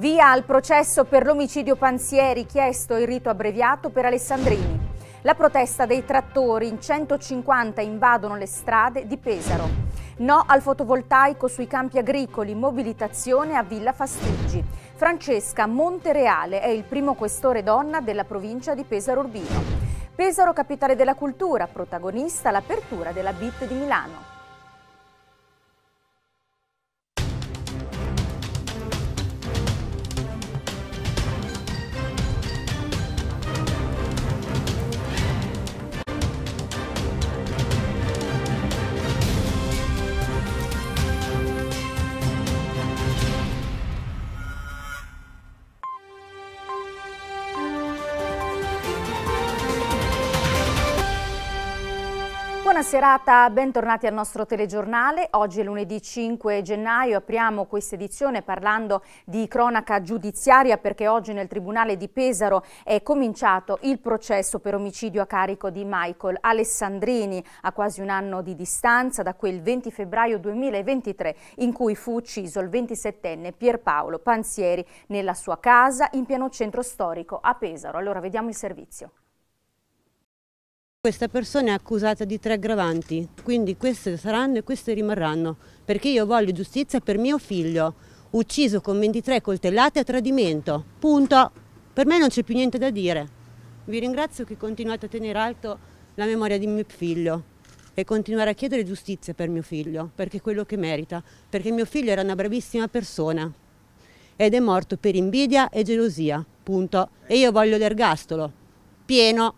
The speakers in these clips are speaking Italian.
Via al processo per l'omicidio Panzieri, chiesto il rito abbreviato per Alessandrini. La protesta dei trattori in 150 invadono le strade di Pesaro. No al fotovoltaico sui campi agricoli, mobilitazione a Villa Fastigi. Francesca Montereale è il primo questore donna della provincia di Pesaro Urbino. Pesaro, capitale della cultura, protagonista l'apertura della BIT di Milano. Buona serata, bentornati al nostro telegiornale. Oggi è lunedì 5 gennaio, apriamo questa edizione parlando di cronaca giudiziaria perché oggi nel Tribunale di Pesaro è cominciato il processo per omicidio a carico di Michael Alessandrini a quasi un anno di distanza da quel 20 febbraio 2023 in cui fu ucciso il 27enne Pierpaolo Panzieri nella sua casa in piano centro storico a Pesaro. Allora vediamo il servizio. Questa persona è accusata di tre aggravanti, quindi queste saranno e queste rimarranno, perché io voglio giustizia per mio figlio, ucciso con 23 coltellate a tradimento. Punto. Per me non c'è più niente da dire. Vi ringrazio che continuate a tenere alto la memoria di mio figlio e continuare a chiedere giustizia per mio figlio, perché è quello che merita, perché mio figlio era una bravissima persona ed è morto per invidia e gelosia, punto. E io voglio l'ergastolo, pieno.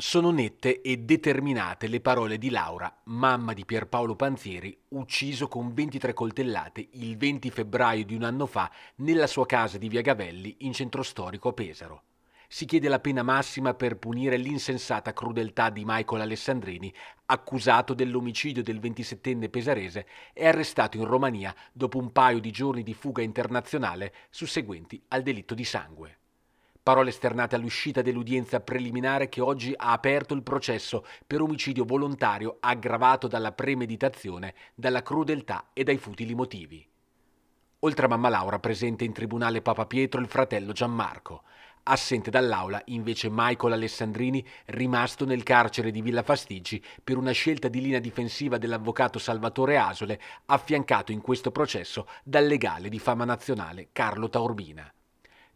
Sono nette e determinate le parole di Laura, mamma di Pierpaolo Panzieri, ucciso con 23 coltellate il 20 febbraio di un anno fa nella sua casa di Via Gavelli in centro storico a Pesaro. Si chiede la pena massima per punire l'insensata crudeltà di Michael Alessandrini, accusato dell'omicidio del 27enne pesarese e arrestato in Romania dopo un paio di giorni di fuga internazionale susseguenti al delitto di sangue. Parole esternate all'uscita dell'udienza preliminare che oggi ha aperto il processo per omicidio volontario aggravato dalla premeditazione, dalla crudeltà e dai futili motivi. Oltre a mamma Laura presente in tribunale Papa Pietro il fratello Gianmarco. Assente dall'aula invece Michael Alessandrini, rimasto nel carcere di Villa Fastigi per una scelta di linea difensiva dell'avvocato Salvatore Asole, affiancato in questo processo dal legale di fama nazionale Carlo Taurbina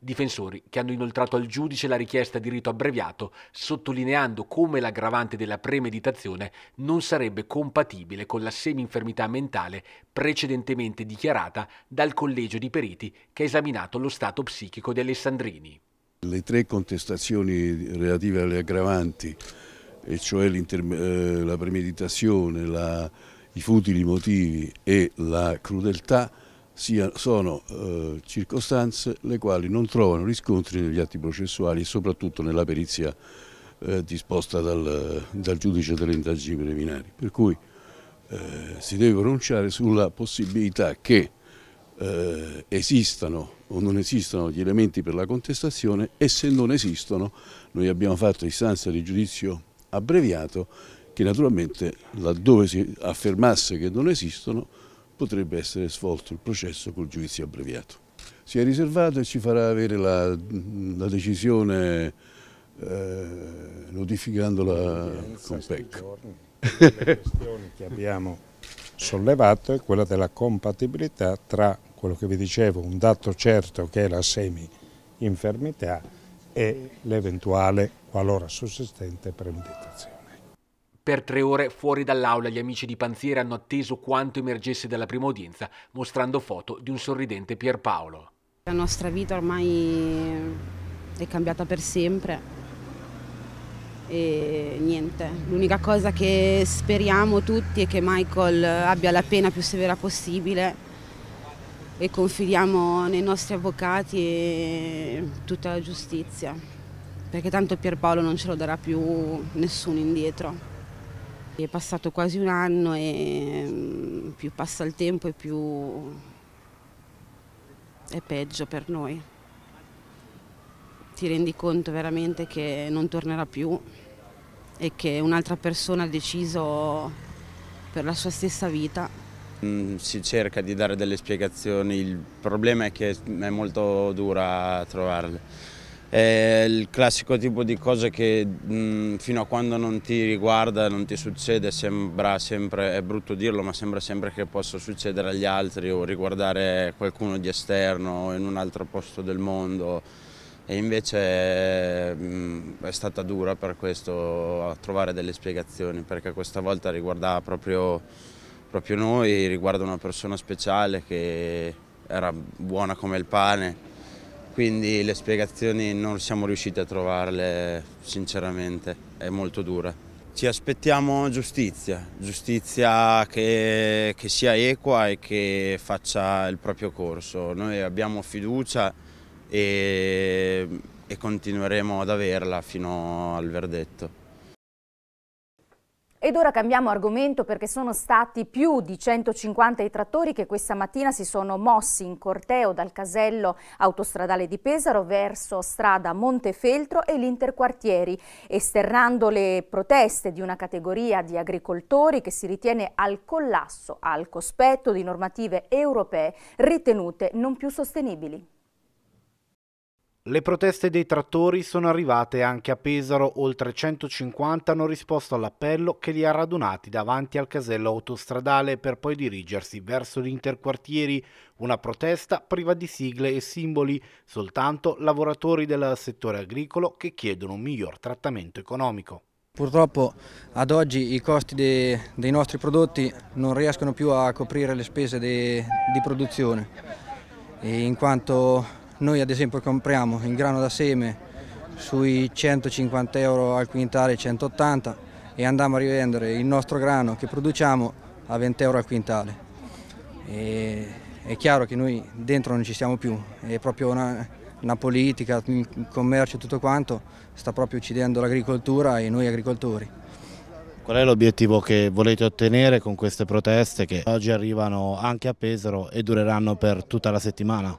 difensori che hanno inoltrato al giudice la richiesta di rito abbreviato, sottolineando come l'aggravante della premeditazione non sarebbe compatibile con la semi-infermità mentale precedentemente dichiarata dal collegio di periti che ha esaminato lo stato psichico di Alessandrini. Le tre contestazioni relative alle aggravanti, e cioè eh, la premeditazione, la, i futili motivi e la crudeltà, sia, sono eh, circostanze le quali non trovano riscontri negli atti processuali e soprattutto nella perizia eh, disposta dal, dal, giudice delle indagini preliminari. Per cui eh, si deve pronunciare sulla possibilità che eh, esistano o non esistano gli elementi per la contestazione e se non esistono noi abbiamo fatto istanza di giudizio abbreviato che naturalmente laddove si affermasse che non esistono potrebbe essere svolto il processo col giudizio abbreviato. Si è riservato e ci farà avere la, la decisione eh, notificandola con PEC. Le questioni che abbiamo sollevato è quella della compatibilità tra quello che vi dicevo, un dato certo che è la semi-infermità e l'eventuale, qualora sussistente, premeditazione. Per tre ore fuori dall'aula gli amici di Panzieri hanno atteso quanto emergesse dalla prima udienza, mostrando foto di un sorridente Pierpaolo. La nostra vita ormai è cambiata per sempre e niente, l'unica cosa che speriamo tutti è che Michael abbia la pena più severa possibile e confidiamo nei nostri avvocati e tutta la giustizia, perché tanto Pierpaolo non ce lo darà più nessuno indietro. È passato quasi un anno e mm, più passa il tempo e più è peggio per noi. Ti rendi conto veramente che non tornerà più e che un'altra persona ha deciso per la sua stessa vita. Mm, si cerca di dare delle spiegazioni, il problema è che è molto dura trovarle è il classico tipo di cose che mh, fino a quando non ti riguarda, non ti succede, sembra sempre, è brutto dirlo, ma sembra sempre che possa succedere agli altri o riguardare qualcuno di esterno o in un altro posto del mondo. E invece mh, è stata dura per questo a trovare delle spiegazioni, perché questa volta riguardava proprio, proprio noi, riguarda una persona speciale che era buona come il pane quindi le spiegazioni non siamo riusciti a trovarle sinceramente, è molto dura. Ci aspettiamo giustizia, giustizia che, che sia equa e che faccia il proprio corso. Noi abbiamo fiducia e, e continueremo ad averla fino al verdetto. Ed ora cambiamo argomento perché sono stati più di 150 i trattori che questa mattina si sono mossi in corteo dal casello autostradale di Pesaro verso strada Montefeltro e l'Interquartieri, esternando le proteste di una categoria di agricoltori che si ritiene al collasso, al cospetto di normative europee ritenute non più sostenibili. Le proteste dei trattori sono arrivate anche a Pesaro, oltre 150 hanno risposto all'appello che li ha radunati davanti al casello autostradale per poi dirigersi verso gli interquartieri, una protesta priva di sigle e simboli, soltanto lavoratori del settore agricolo che chiedono un miglior trattamento economico. Purtroppo ad oggi i costi dei, dei nostri prodotti non riescono più a coprire le spese de, di produzione, in quanto noi ad esempio compriamo il grano da seme sui 150 euro al quintale 180 e andiamo a rivendere il nostro grano che produciamo a 20 euro al quintale. E è chiaro che noi dentro non ci siamo più, è proprio una, una politica, il commercio e tutto quanto sta proprio uccidendo l'agricoltura e noi agricoltori. Qual è l'obiettivo che volete ottenere con queste proteste che oggi arrivano anche a Pesaro e dureranno per tutta la settimana?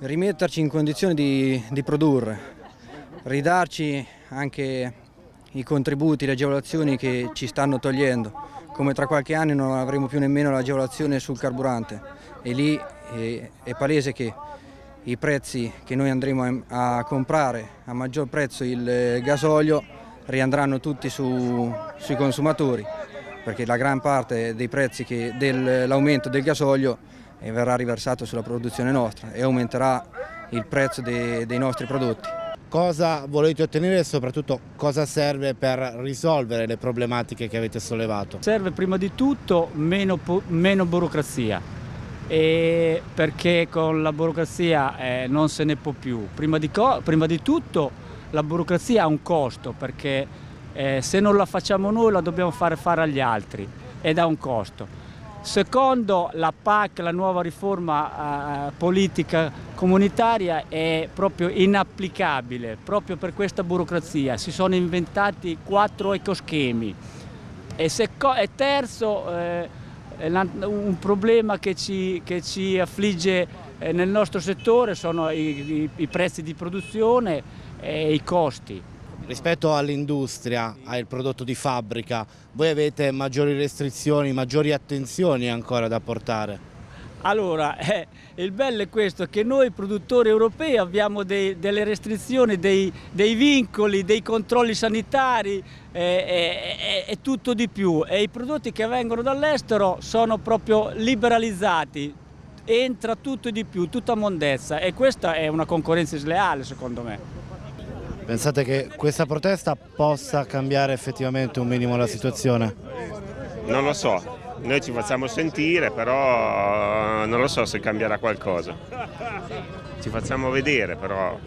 rimetterci in condizione di, di produrre, ridarci anche i contributi, le agevolazioni che ci stanno togliendo, come tra qualche anno non avremo più nemmeno l'agevolazione sul carburante e lì è, è palese che i prezzi che noi andremo a comprare a maggior prezzo il gasolio riandranno tutti su, sui consumatori perché la gran parte dei prezzi dell'aumento del gasolio e verrà riversato sulla produzione nostra e aumenterà il prezzo dei, dei nostri prodotti. Cosa volete ottenere e soprattutto cosa serve per risolvere le problematiche che avete sollevato? Serve prima di tutto meno, meno burocrazia, e perché con la burocrazia eh, non se ne può più. Prima di, prima di, tutto la burocrazia ha un costo perché eh, se non la facciamo noi la dobbiamo fare fare agli altri ed ha un costo. Secondo, la PAC, la nuova riforma eh, eh, politica comunitaria è proprio inapplicabile, proprio per questa burocrazia. Si sono inventati quattro ecoschemi. E, e terzo, eh, un problema che ci, che ci affligge eh, nel nostro settore sono i, i, i prezzi di produzione e i costi. Rispetto all'industria, al prodotto di fabbrica, voi avete maggiori restrizioni, maggiori attenzioni ancora da portare? Allora, eh, il bello è questo, che noi produttori europei abbiamo dei, delle restrizioni, dei, dei, vincoli, dei controlli sanitari e eh, eh, eh, eh tutto di più. E i prodotti che vengono dall'estero sono proprio liberalizzati, entra tutto di più, tutta mondezza e questa è una concorrenza sleale secondo me. Pensate che questa protesta possa cambiare effettivamente un minimo la situazione? Non lo so, noi ci facciamo sentire, però eh, non lo so se cambierà qualcosa. Ci facciamo vedere, però...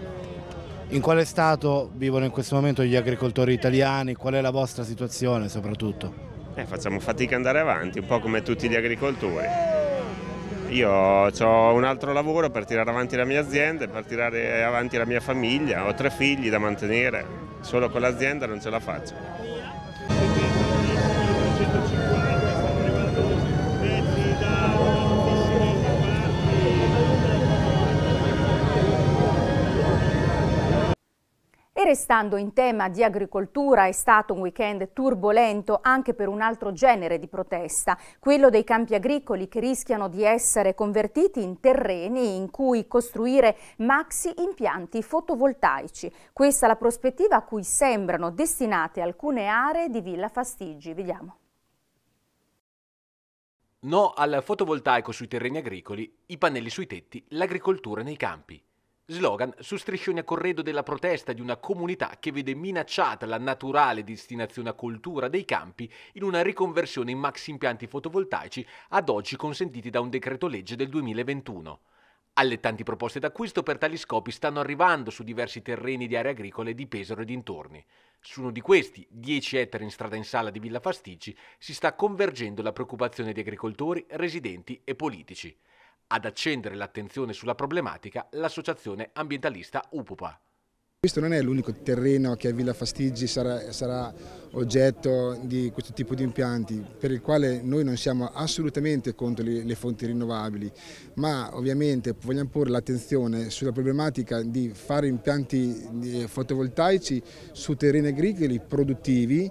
In quale stato vivono in questo momento gli agricoltori italiani? Qual è la vostra situazione soprattutto? Eh, facciamo fatica ad andare avanti, un po' come tutti gli agricoltori. Io ho un altro lavoro per tirare avanti la mia azienda, e per tirare avanti la mia famiglia, ho tre figli da mantenere, solo con l'azienda non ce la faccio. restando in tema di agricoltura, è stato un weekend turbolento anche per un altro genere di protesta, quello dei campi agricoli che rischiano di essere convertiti in terreni in cui costruire maxi impianti fotovoltaici. Questa è la prospettiva a cui sembrano destinate alcune aree di Villa Fastigi. Vediamo. No al fotovoltaico sui terreni agricoli, i pannelli sui tetti, l'agricoltura nei campi. Slogan su striscioni a corredo della protesta di una comunità che vede minacciata la naturale destinazione a coltura dei campi in una riconversione in maxi impianti fotovoltaici ad oggi consentiti da un decreto legge del 2021. Allettanti proposte d'acquisto per tali scopi stanno arrivando su diversi terreni di aree agricole di Pesaro e dintorni. Su uno di questi, 10 ettari in strada in sala di Villa Fastici, si sta convergendo la preoccupazione di agricoltori, residenti e politici. Ad accendere l'attenzione sulla problematica l'associazione ambientalista UPUPA. Questo non è l'unico terreno che a Villa Fastigi sarà, sarà, oggetto di questo tipo di impianti, per il quale noi non siamo assolutamente contro le, le fonti rinnovabili, ma ovviamente vogliamo porre l'attenzione sulla problematica di fare impianti eh, fotovoltaici su terreni agricoli produttivi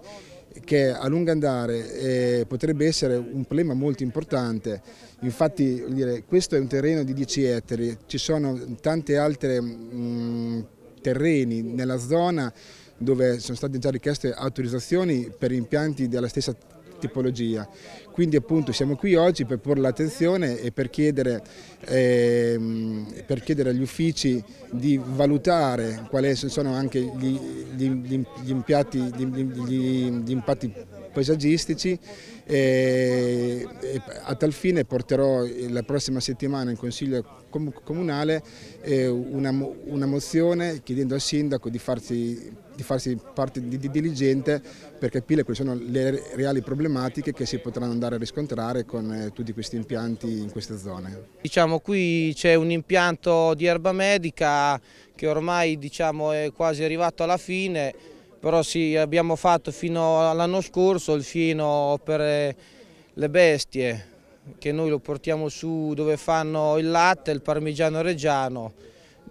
che a lungo andare eh, potrebbe essere un problema molto importante. Infatti dire, questo è un terreno di 10 ettari, ci sono tanti altri mm, terreni nella zona dove sono state già richieste autorizzazioni per impianti della stessa tipologia. Quindi appunto siamo qui oggi per porre l'attenzione e per chiedere, ehm, per chiedere, agli uffici di valutare quali sono anche gli, gli, gli, gli impiatti, impatti paesaggistici e, eh, e a tal fine porterò la prossima settimana in Consiglio Comunale eh, una, una mozione chiedendo al Sindaco di farsi di farsi parte di, di diligente per capire quali sono le reali problematiche che si potranno andare andare a riscontrare con eh, tutti questi impianti in queste zone. Diciamo qui c'è un impianto di erba medica che ormai diciamo, è quasi arrivato alla fine, però sì, abbiamo fatto fino all'anno scorso il fieno per eh, le bestie, che noi lo portiamo su dove fanno il latte, il parmigiano reggiano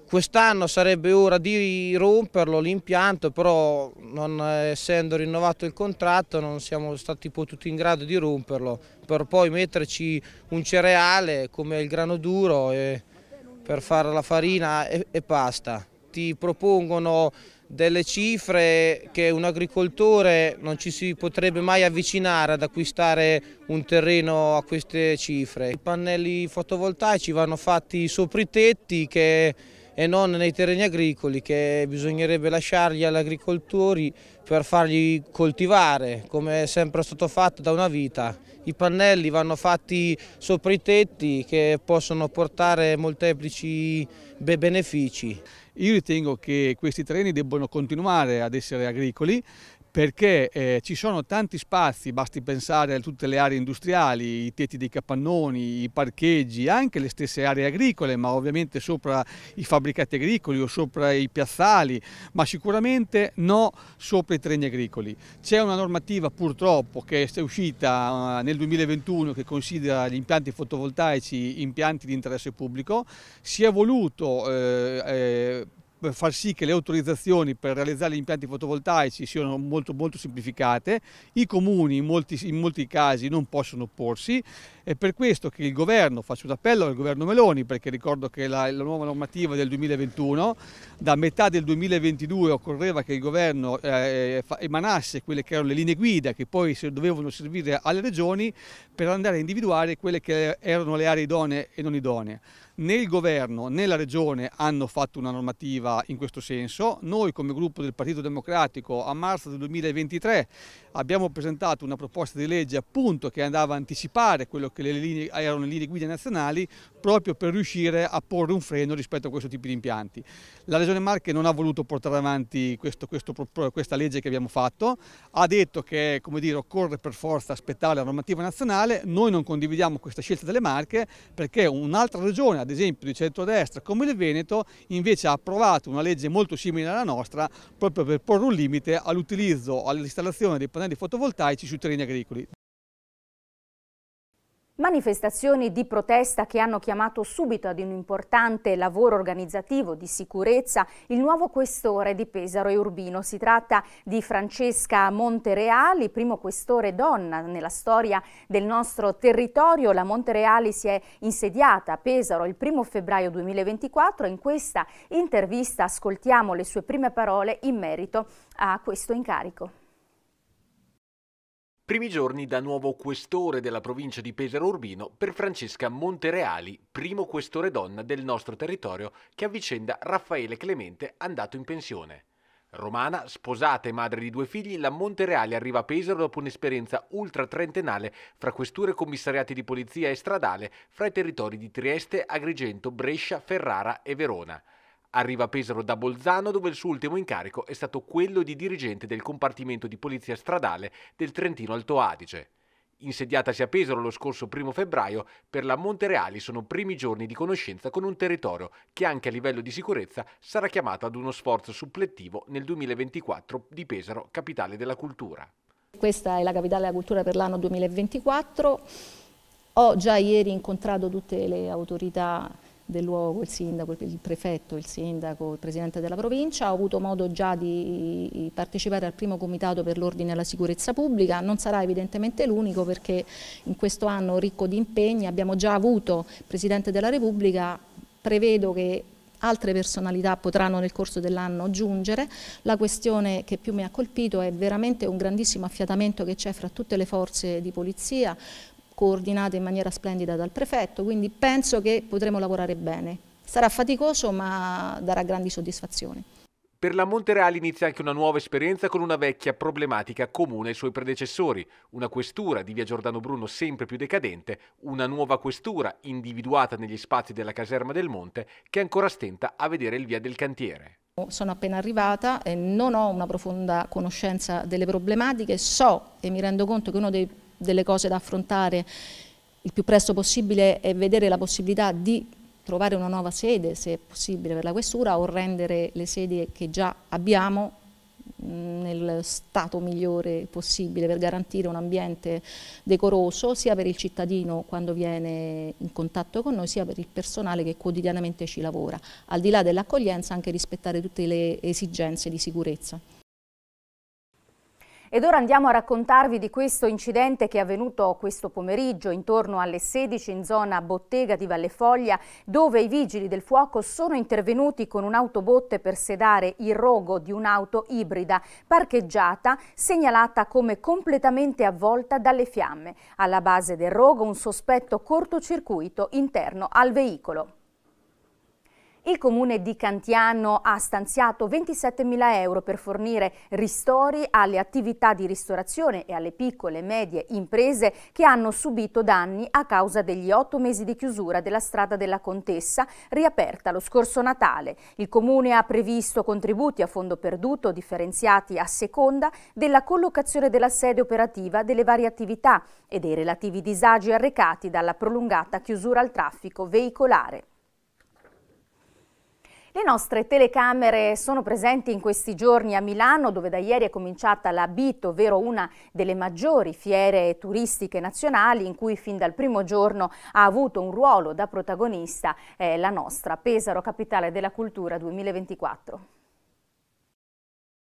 Quest'anno sarebbe ora di romperlo l'impianto, però non essendo rinnovato il contratto non siamo stati potuti in grado di romperlo per poi metterci un cereale come il grano duro per fare la farina e, e pasta. Ti propongono delle cifre che un agricoltore non ci si potrebbe mai avvicinare ad acquistare un terreno a queste cifre. I pannelli fotovoltaici vanno fatti sopra i tetti che e non nei terreni agricoli che bisognerebbe lasciargli agli agricoltori per fargli coltivare come è sempre stato fatto da una vita. I pannelli vanno fatti sopra i tetti che possono portare molteplici benefici. Io ritengo che questi terreni debbano continuare ad essere agricoli perché eh, ci sono tanti spazi, basti pensare a tutte le aree industriali, i tetti dei capannoni, i parcheggi, anche le stesse aree agricole, ma ovviamente sopra i fabbricati agricoli o sopra i piazzali, ma sicuramente no sopra i treni agricoli. C'è una normativa purtroppo che è uscita eh, nel 2021 che considera gli impianti fotovoltaici impianti di interesse pubblico, si è voluto eh, eh, far sì che le autorizzazioni per realizzare gli impianti fotovoltaici siano molto, molto semplificate, i comuni in molti, in molti casi non possono opporsi, è per questo che il governo, faccio un appello al governo Meloni, perché ricordo che la, la nuova normativa del 2021, da metà del 2022 occorreva che il governo eh, emanasse quelle che erano le linee guida che poi dovevano servire alle regioni per andare a individuare quelle che erano le aree idonee e non idonee. Né il governo né la regione hanno fatto una normativa in questo senso. Noi come gruppo del Partito Democratico a marzo del 2023 abbiamo presentato una proposta di legge appunto che andava a anticipare quello che erano le linee guida nazionali proprio per riuscire a porre un freno rispetto a questo tipo di impianti. La Regione Marche non ha voluto portare avanti questo, questo, questa legge che abbiamo fatto, ha detto che dire, occorre per forza aspettare la normativa nazionale, noi non condividiamo questa scelta delle Marche perché un'altra regione, ad esempio di centrodestra come il Veneto, invece ha approvato una legge molto simile alla nostra proprio per porre un limite all'utilizzo, all'installazione dei pannelli fotovoltaici sui terreni agricoli. Manifestazioni di protesta che hanno chiamato subito ad un importante lavoro organizzativo di sicurezza il nuovo questore di Pesaro e Urbino. Si tratta di Francesca Montereali, primo questore donna nella storia del nostro territorio. La Montereali si è insediata a Pesaro il primo febbraio 2024. In questa intervista ascoltiamo le sue prime parole in merito a questo incarico. Primi giorni da nuovo questore della provincia di Pesaro Urbino per Francesca Montereali, primo questore donna del nostro territorio che avvicenda Raffaele Clemente andato in pensione. Romana, sposata e madre di due figli, la Montereali arriva a Pesaro dopo un'esperienza ultra trentennale fra questure e commissariati di polizia e stradale fra i territori di Trieste, Agrigento, Brescia, Ferrara e Verona. Arriva a Pesaro da Bolzano dove il suo ultimo incarico è stato quello di dirigente del compartimento di polizia stradale del Trentino Alto Adige. Insediatasi a Pesaro lo scorso primo febbraio, per la Montereali sono primi giorni di conoscenza con un territorio che anche a livello di sicurezza sarà chiamato ad uno sforzo supplettivo nel 2024 di Pesaro, capitale della cultura. Questa è la capitale della cultura per l'anno 2024. Ho già ieri incontrato tutte le autorità del luogo, il sindaco, il prefetto, il sindaco, il presidente della provincia, ho avuto modo già di partecipare al primo comitato per l'ordine e la sicurezza pubblica, non sarà evidentemente l'unico perché in questo anno ricco di impegni abbiamo già avuto il presidente della Repubblica, prevedo che altre personalità potranno nel corso dell'anno giungere. La questione che più mi ha colpito è veramente un grandissimo affiatamento che c'è fra tutte le forze di polizia, coordinate in maniera splendida dal prefetto, quindi penso che potremo lavorare bene. Sarà faticoso ma darà grandi soddisfazioni. Per la Montereale inizia anche una nuova esperienza con una vecchia problematica comune ai suoi predecessori, una questura di via Giordano Bruno sempre più decadente, una nuova questura individuata negli spazi della caserma del Monte che ancora stenta a vedere il via del cantiere. Sono appena arrivata e non ho una profonda conoscenza delle problematiche, so e mi rendo conto che uno dei delle cose da affrontare il più presto possibile è vedere la possibilità di trovare una nuova sede, se è possibile, per la questura o rendere le sedi che già abbiamo mm, nel stato migliore possibile per garantire un ambiente decoroso sia per il cittadino quando viene in contatto con noi sia per il personale che quotidianamente ci lavora. Al di là dell'accoglienza anche rispettare tutte le esigenze di sicurezza. Ed ora andiamo a raccontarvi di questo incidente che è avvenuto questo pomeriggio intorno alle 16 in zona Bottega di Vallefoglia dove i vigili del fuoco sono intervenuti con un'autobotte per sedare il rogo di un'auto ibrida parcheggiata segnalata come completamente avvolta dalle fiamme. Alla base del rogo un sospetto cortocircuito interno al veicolo. Il comune di Cantiano ha stanziato 27.000 euro per fornire ristori alle attività di ristorazione e alle piccole e medie imprese che hanno subito danni a causa degli otto mesi di chiusura della strada della Contessa, riaperta lo scorso Natale. Il comune ha previsto contributi a fondo perduto differenziati a seconda della collocazione della sede operativa delle varie attività e dei relativi disagi arrecati dalla prolungata chiusura al traffico veicolare. Le nostre telecamere sono presenti in questi giorni a Milano, dove da ieri è cominciata la BIT, ovvero una delle maggiori fiere turistiche nazionali, in cui fin dal primo giorno ha avuto un ruolo da protagonista eh, la nostra Pesaro, capitale della cultura 2024.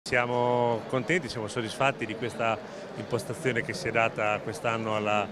Siamo contenti, siamo soddisfatti di questa impostazione che si è data quest'anno alla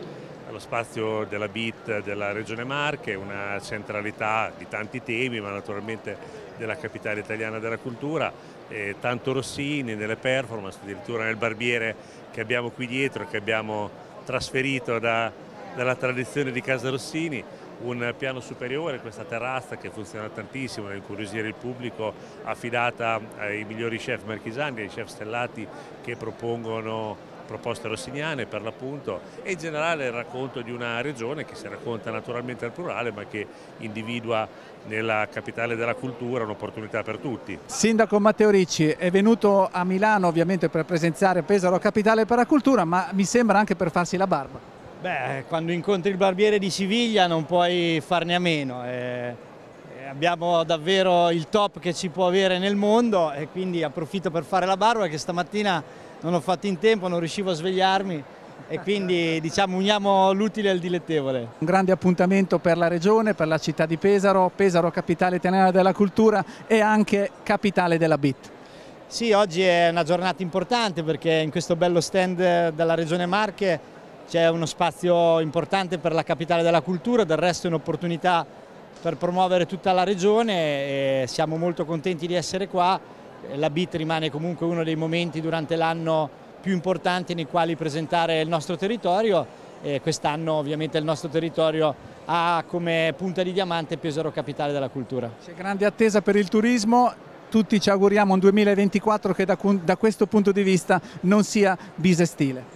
allo spazio della BIT della Regione Marche, una centralità di tanti temi, ma naturalmente della capitale italiana della cultura, eh, tanto Rossini nelle performance, addirittura nel barbiere che abbiamo qui dietro, che abbiamo trasferito da, dalla tradizione di Casa Rossini, un piano superiore, questa terrazza che funziona tantissimo nel curiosire il pubblico, affidata ai migliori chef marchisani, ai chef stellati che propongono proposte rossiniane per l'appunto e in generale il racconto di una regione che si racconta naturalmente al plurale ma che individua nella capitale della cultura un'opportunità per tutti. Sindaco Matteo Ricci è venuto a Milano ovviamente per presenziare Pesaro Capitale per la Cultura ma mi sembra anche per farsi la barba. Beh, quando incontri il barbiere di Siviglia non puoi farne a meno. Eh, eh abbiamo davvero il top che ci può avere nel mondo e quindi approfitto per fare la barba che stamattina non ho fatto in tempo, non riuscivo a svegliarmi e quindi diciamo uniamo l'utile al dilettevole. Un grande appuntamento per la regione, per la città di Pesaro, Pesaro capitale italiana della cultura e anche capitale della BIT. Sì, oggi è una giornata importante perché in questo bello stand della regione Marche c'è uno spazio importante per la capitale della cultura, del resto è un'opportunità per promuovere tutta la regione e siamo molto contenti di essere qua la BIT rimane comunque uno dei momenti durante l'anno più importanti nei quali presentare il nostro territorio e quest'anno ovviamente il nostro territorio ha come punta di diamante Pesaro Capitale della Cultura. C'è grande attesa per il turismo, tutti ci auguriamo un 2024 che da, da questo punto di vista non sia bisestile.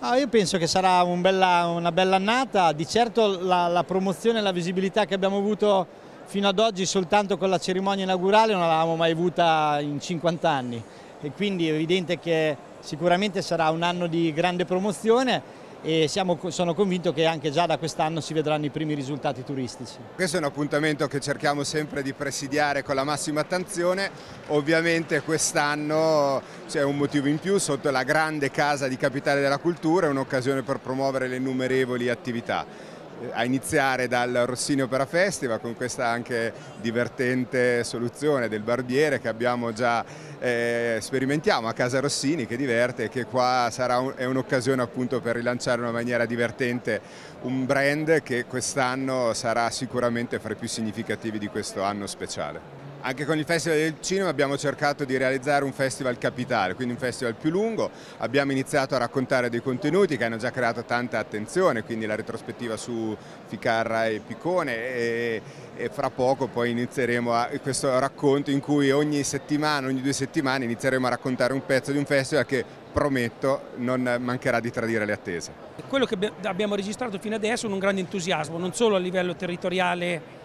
Ah, io penso che sarà un bella, una bella annata, di certo la, la promozione e la visibilità che abbiamo avuto fino ad oggi soltanto con la cerimonia inaugurale non l'avevamo mai avuta in 50 anni e quindi è evidente che sicuramente sarà un anno di grande promozione e siamo, sono convinto che anche già da quest'anno si vedranno i primi risultati turistici. Questo è un appuntamento che cerchiamo sempre di presidiare con la massima attenzione, ovviamente quest'anno c'è un motivo in più sotto la grande casa di Capitale della Cultura, è un'occasione per promuovere le innumerevoli attività. Eh, a iniziare dal Rossini Opera Festival con questa anche divertente soluzione del barbiere che abbiamo già eh, sperimentiamo a Casa Rossini che diverte e che qua sarà un, è un'occasione appunto per rilanciare in una maniera divertente un brand che quest'anno sarà sicuramente fra i più significativi di questo anno speciale. Anche con il Festival del Cinema abbiamo cercato di realizzare un festival capitale, quindi un festival più lungo. Abbiamo iniziato a raccontare dei contenuti che hanno già creato tanta attenzione, quindi la retrospettiva su Ficarra e Picone e, e fra poco poi inizieremo a, questo racconto in cui ogni settimana, ogni due settimane inizieremo a raccontare un pezzo di un festival che prometto non mancherà di tradire le attese. Quello che abbiamo registrato fino adesso è un grande entusiasmo, non solo a livello territoriale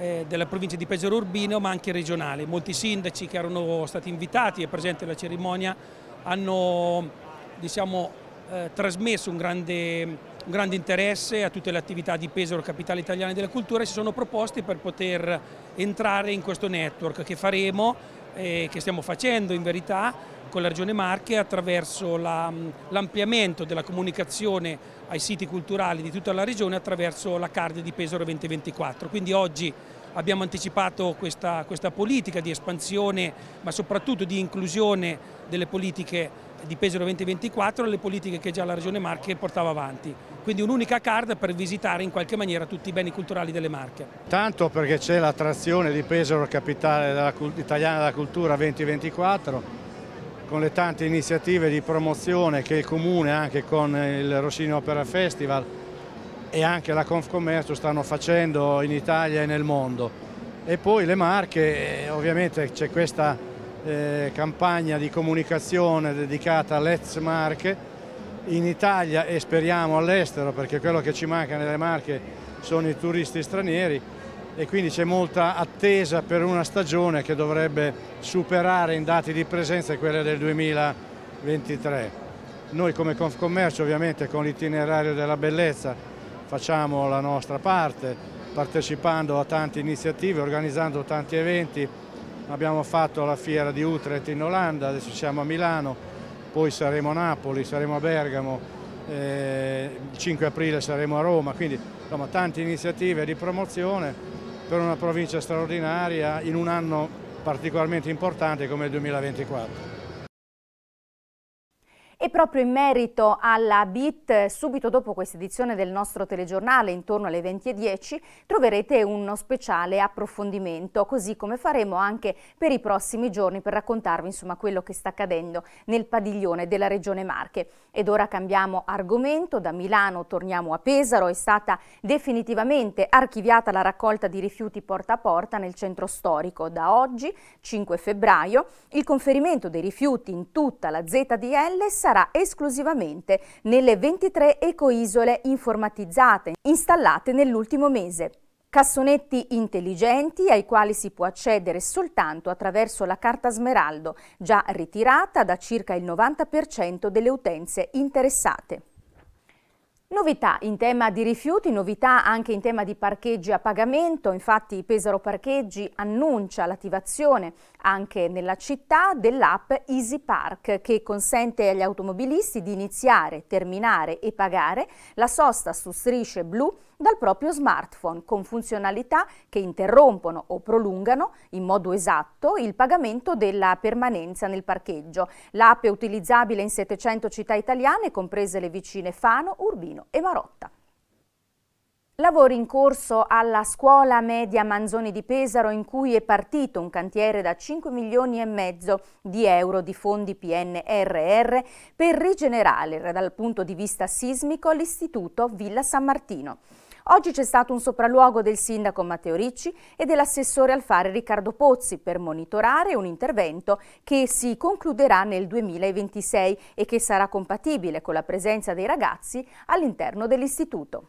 eh, della provincia di Pesaro Urbino ma anche regionale. Molti sindaci che erano stati invitati e presenti alla cerimonia hanno diciamo, eh, trasmesso un grande, un grande, interesse a tutte le attività di Pesaro, capitale italiana della cultura e si sono proposti per poter entrare in questo network che faremo, eh, che stiamo facendo in verità con la Regione Marche attraverso l'ampliamento la, della comunicazione ai siti culturali di tutta la Regione attraverso la card di Pesaro 2024. Quindi oggi abbiamo anticipato questa, questa politica di espansione ma soprattutto di inclusione delle politiche di Pesaro 2024 e le politiche che già la Regione Marche portava avanti. Quindi un'unica card per visitare in qualche maniera tutti i beni culturali delle Marche. Tanto perché c'è l'attrazione di Pesaro, capitale della, italiana della cultura 2024 con le tante iniziative di promozione che il Comune anche con il Rossini Opera Festival e anche la Confcommercio stanno facendo in Italia e nel mondo. E poi le Marche, eh, ovviamente c'è questa eh, campagna di comunicazione dedicata all'Ex Marche in Italia e speriamo all'estero perché quello che ci manca nelle Marche sono i turisti stranieri e quindi c'è molta attesa per una stagione che dovrebbe superare in dati di presenza quella del 2023. Noi come Confcommercio ovviamente con l'itinerario della bellezza facciamo la nostra parte partecipando a tante iniziative, organizzando tanti eventi, abbiamo fatto la fiera di Utrecht in Olanda, adesso siamo a Milano, poi saremo a Napoli, saremo a Bergamo, eh, il 5 aprile saremo a Roma, quindi insomma, tante iniziative di promozione per una provincia straordinaria in un anno particolarmente importante come il 2024. E proprio in merito alla BIT, subito dopo questa edizione del nostro telegiornale, intorno alle 20.10, troverete uno speciale approfondimento, così come faremo anche per i prossimi giorni per raccontarvi insomma, quello che sta accadendo nel padiglione della Regione Marche. Ed ora cambiamo argomento, da Milano torniamo a Pesaro, è stata definitivamente archiviata la raccolta di rifiuti porta a porta nel centro storico. Da oggi, 5 febbraio, il conferimento dei rifiuti in tutta la ZDL sarà sarà esclusivamente nelle 23 ecoisole informatizzate installate nell'ultimo mese. Cassonetti intelligenti ai quali si può accedere soltanto attraverso la carta smeraldo, già ritirata da circa il 90% delle utenze interessate. Novità in tema di rifiuti, novità anche in tema di parcheggi a pagamento, infatti Pesaro Parcheggi annuncia l'attivazione anche nella città dell'app Easy Park che consente agli automobilisti di iniziare, terminare e pagare la sosta su strisce blu dal proprio smartphone con funzionalità che interrompono o prolungano in modo esatto il pagamento della permanenza nel parcheggio. L'app è utilizzabile in 700 città italiane, comprese le vicine Fano, Urbino e Marotta. Lavori in corso alla scuola media Manzoni di Pesaro in cui è partito un cantiere da 5 milioni e mezzo di euro di fondi PNRR per rigenerare dal punto di vista sismico l'istituto Villa San Martino. Oggi c'è stato un sopralluogo del sindaco Matteo Ricci e dell'assessore al fare Riccardo Pozzi per monitorare un intervento che si concluderà nel 2026 e che sarà compatibile con la presenza dei ragazzi all'interno dell'istituto.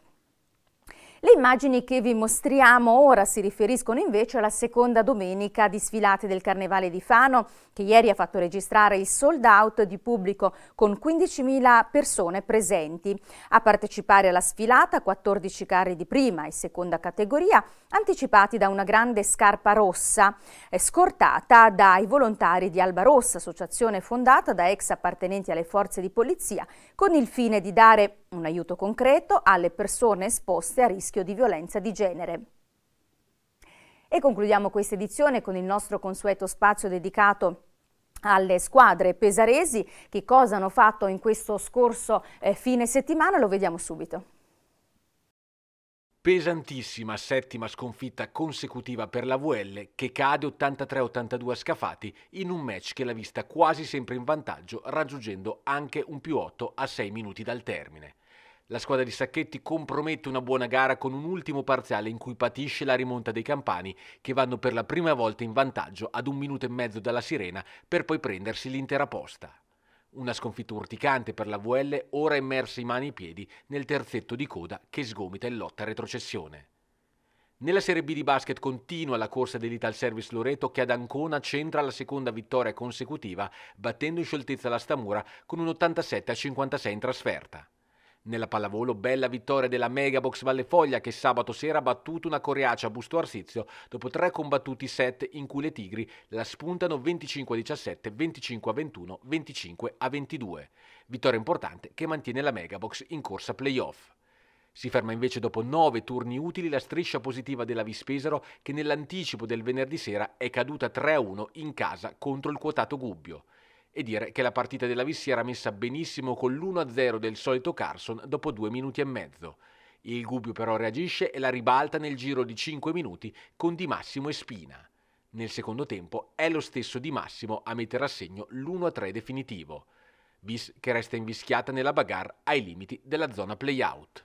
Le immagini che vi mostriamo ora si riferiscono invece alla seconda domenica di sfilate del Carnevale di Fano, che ieri ha fatto registrare il sold out di pubblico con 15.000 persone presenti. A partecipare alla sfilata 14 carri di prima e seconda categoria, anticipati da una grande scarpa rossa, eh, scortata dai volontari di Alba Rossa, associazione fondata da ex appartenenti alle forze di polizia, con il fine di dare un aiuto concreto alle persone esposte a rischio di violenza di genere. E concludiamo questa edizione con il nostro consueto spazio dedicato alle squadre pesaresi che cosa hanno fatto in questo scorso eh, fine settimana, lo vediamo subito. Pesantissima settima sconfitta consecutiva per la VL che cade 83-82 a Scafati in un match che l'ha vista quasi sempre in vantaggio raggiungendo anche un più 8 a 6 minuti dal termine. La squadra di Sacchetti compromette una buona gara con un ultimo parziale in cui patisce la rimonta dei campani che vanno per la prima volta in vantaggio ad un minuto e mezzo dalla sirena per poi prendersi l'intera posta. Una sconfitta urticante per la VL ora immersa in mani e piedi nel terzetto di coda che sgomita in lotta a retrocessione. Nella Serie B di basket continua la corsa dell'Ital Service Loreto che ad Ancona centra la seconda vittoria consecutiva battendo in scioltezza la Stamura con un 87 a 56 in trasferta. Nella pallavolo, bella vittoria della Megabox Valle Foglia che sabato sera ha battuto una coreaccia a Busto Arsizio dopo tre combattuti set in cui le Tigri la spuntano 25-17, 25-21, 25-22. Vittoria importante che mantiene la Megabox in corsa playoff. Si ferma invece dopo nove turni utili la striscia positiva della Vispesaro che nell'anticipo del venerdì sera è caduta 3-1 in casa contro il quotato Gubbio e dire che la partita della Vissi era messa benissimo con l'1-0 del solito Carson dopo due minuti e mezzo. Il Gubbio però reagisce e la ribalta nel giro di 5 minuti con Di Massimo e Spina. Nel secondo tempo è lo stesso Di Massimo a mettere a segno l'1-3 definitivo. Bis che resta invischiata nella bagarre ai limiti della zona playout.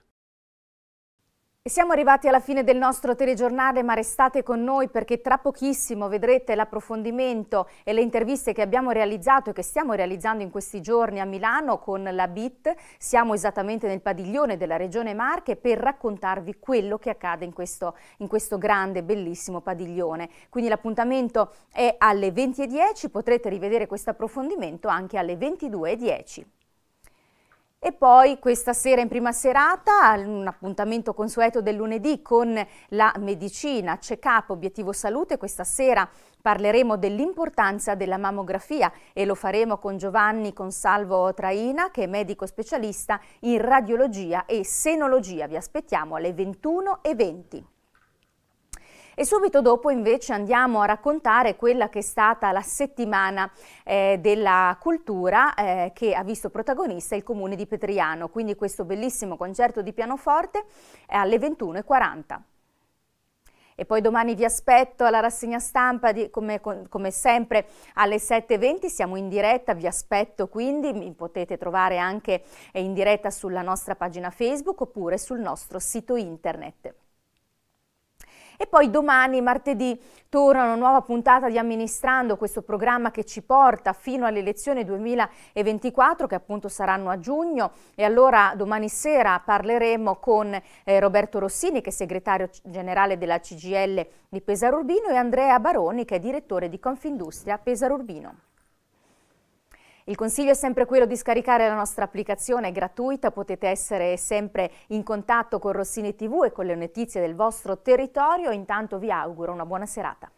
E siamo arrivati alla fine del nostro telegiornale, ma restate con noi perché tra pochissimo vedrete l'approfondimento e le interviste che abbiamo realizzato e che stiamo realizzando in questi giorni a Milano con la BIT. Siamo esattamente nel padiglione della Regione Marche per raccontarvi quello che accade in questo, in questo grande, bellissimo padiglione. Quindi l'appuntamento è alle 20.10, potrete rivedere questo approfondimento anche alle 22.10. E poi questa sera in prima serata un appuntamento consueto del lunedì con la medicina, check-up, obiettivo salute. Questa sera parleremo dell'importanza della mammografia e lo faremo con Giovanni Consalvo Traina che è medico specialista in radiologia e senologia. Vi aspettiamo alle 21.20. E subito dopo invece andiamo a raccontare quella che è stata la settimana eh, della cultura eh, che ha visto protagonista il comune di Petriano, quindi questo bellissimo concerto di pianoforte alle 21.40. E poi domani vi aspetto alla rassegna stampa, di, come, come, sempre alle 7.20, siamo in diretta, vi aspetto quindi, mi potete trovare anche eh, in diretta sulla nostra pagina Facebook oppure sul nostro sito internet. E poi domani, martedì, torna una nuova puntata di Amministrando, questo programma che ci porta fino alle elezioni 2024, che appunto saranno a giugno. E allora domani sera parleremo con eh, Roberto Rossini, che è segretario generale della CGL di Pesaro Urbino, e Andrea Baroni, che è direttore di Confindustria Pesaro Urbino. Il consiglio è sempre quello di scaricare la nostra applicazione, è gratuita, potete essere sempre in contatto con Rossini TV e con le notizie del vostro territorio. Intanto vi auguro una buona serata.